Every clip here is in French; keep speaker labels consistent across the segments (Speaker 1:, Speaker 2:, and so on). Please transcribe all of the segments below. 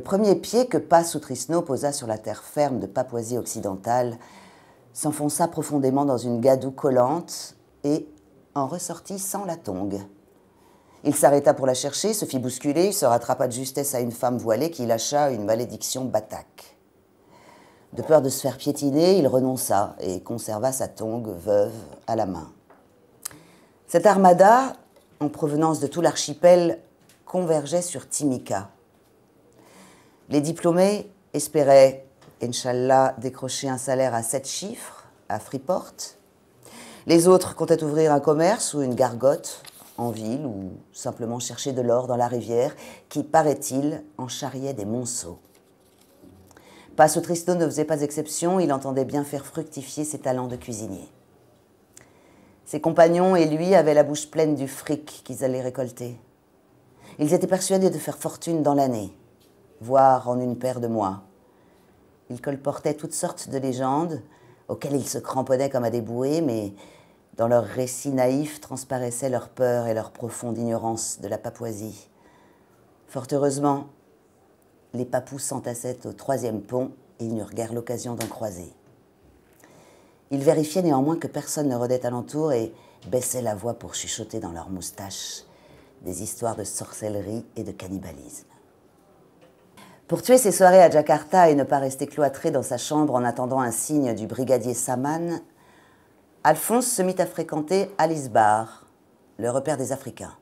Speaker 1: Le premier pied que Pasutrisno Trisno posa sur la terre ferme de Papouasie-Occidentale s'enfonça profondément dans une gadoue collante et en ressortit sans la tongue. Il s'arrêta pour la chercher, se fit bousculer, se rattrapa de justesse à une femme voilée qui lâcha une malédiction bataque. De peur de se faire piétiner, il renonça et conserva sa tongue veuve à la main. Cette armada, en provenance de tout l'archipel, convergeait sur Timika, les diplômés espéraient, Inch'Allah, décrocher un salaire à 7 chiffres à Freeport. Les autres comptaient ouvrir un commerce ou une gargote en ville ou simplement chercher de l'or dans la rivière qui, paraît-il, en charriait des monceaux. Passo Tristo ne faisait pas exception, il entendait bien faire fructifier ses talents de cuisinier. Ses compagnons et lui avaient la bouche pleine du fric qu'ils allaient récolter. Ils étaient persuadés de faire fortune dans l'année voire en une paire de mois. Ils colportaient toutes sortes de légendes auxquelles ils se cramponnaient comme à des bouées, mais dans leurs récits naïfs transparaissaient leur peur et leur profonde ignorance de la Papouasie. Fort heureusement, les papous s'entassaient au troisième pont et ils n'eurent guère l'occasion d'en croiser. Ils vérifiaient néanmoins que personne ne rôdait alentour et baissaient la voix pour chuchoter dans leurs moustaches des histoires de sorcellerie et de cannibalisme. Pour tuer ses soirées à Jakarta et ne pas rester cloîtré dans sa chambre en attendant un signe du brigadier Saman, Alphonse se mit à fréquenter Alice Bar, le repère des Africains.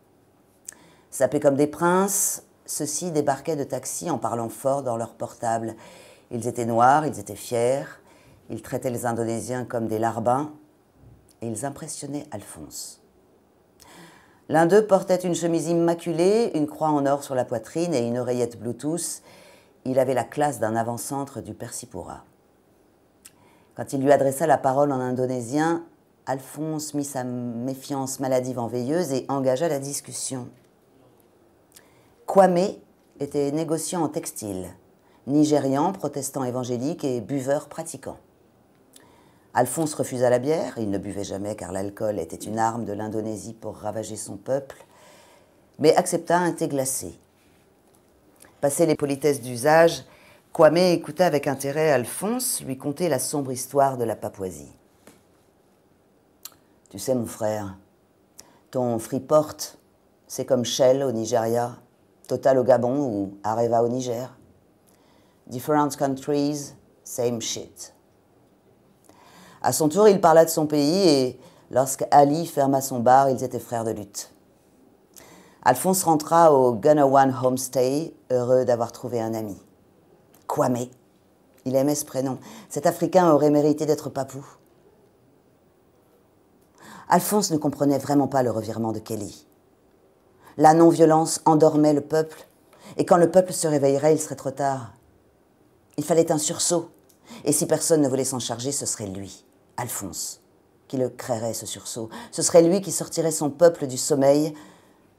Speaker 1: Sapés comme des princes, ceux-ci débarquaient de taxi en parlant fort dans leur portable. Ils étaient noirs, ils étaient fiers, ils traitaient les Indonésiens comme des larbins et ils impressionnaient Alphonse. L'un d'eux portait une chemise immaculée, une croix en or sur la poitrine et une oreillette Bluetooth il avait la classe d'un avant-centre du Persipura. Quand il lui adressa la parole en indonésien, Alphonse mit sa méfiance maladive en veilleuse et engagea la discussion. Kwame était négociant en textile, nigérian, protestant évangélique et buveur pratiquant. Alphonse refusa la bière, il ne buvait jamais car l'alcool était une arme de l'Indonésie pour ravager son peuple, mais accepta un thé glacé, Passé les politesses d'usage, Kwame écouta avec intérêt Alphonse lui conter la sombre histoire de la Papouasie. Tu sais, mon frère, ton Freeport, c'est comme Shell au Nigeria, Total au Gabon ou Areva au Niger. Different countries, same shit. À son tour, il parla de son pays et lorsque Ali ferma son bar, ils étaient frères de lutte. Alphonse rentra au One Homestay, heureux d'avoir trouvé un ami. Kwame. Il aimait ce prénom. Cet Africain aurait mérité d'être papou. Alphonse ne comprenait vraiment pas le revirement de Kelly. La non-violence endormait le peuple, et quand le peuple se réveillerait, il serait trop tard. Il fallait un sursaut, et si personne ne voulait s'en charger, ce serait lui, Alphonse, qui le créerait ce sursaut. Ce serait lui qui sortirait son peuple du sommeil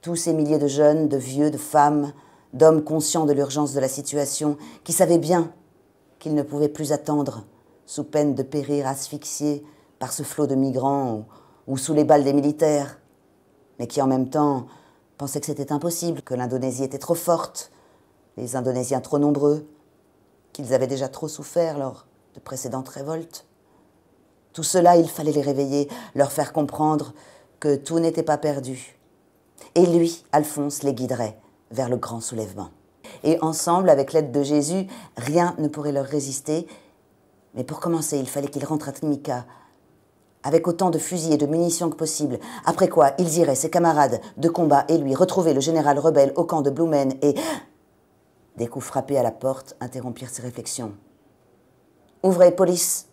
Speaker 1: tous ces milliers de jeunes, de vieux, de femmes, d'hommes conscients de l'urgence de la situation, qui savaient bien qu'ils ne pouvaient plus attendre, sous peine de périr asphyxiés par ce flot de migrants ou, sous les balles des militaires, mais qui en même temps pensaient que c'était impossible, que l'Indonésie était trop forte, les Indonésiens trop nombreux, qu'ils avaient déjà trop souffert lors de précédentes révoltes. Tout cela, il fallait les réveiller, leur faire comprendre que tout n'était pas perdu, et lui, Alphonse, les guiderait vers le grand soulèvement. Et ensemble, avec l'aide de Jésus, rien ne pourrait leur résister. Mais pour commencer, il fallait qu'ils rentrent à Tmika avec autant de fusils et de munitions que possible, après quoi ils iraient, ses camarades de combat et lui, retrouver le général rebelle au camp de Blumen et... Des coups frappés à la porte interrompirent ses réflexions. Ouvrez, police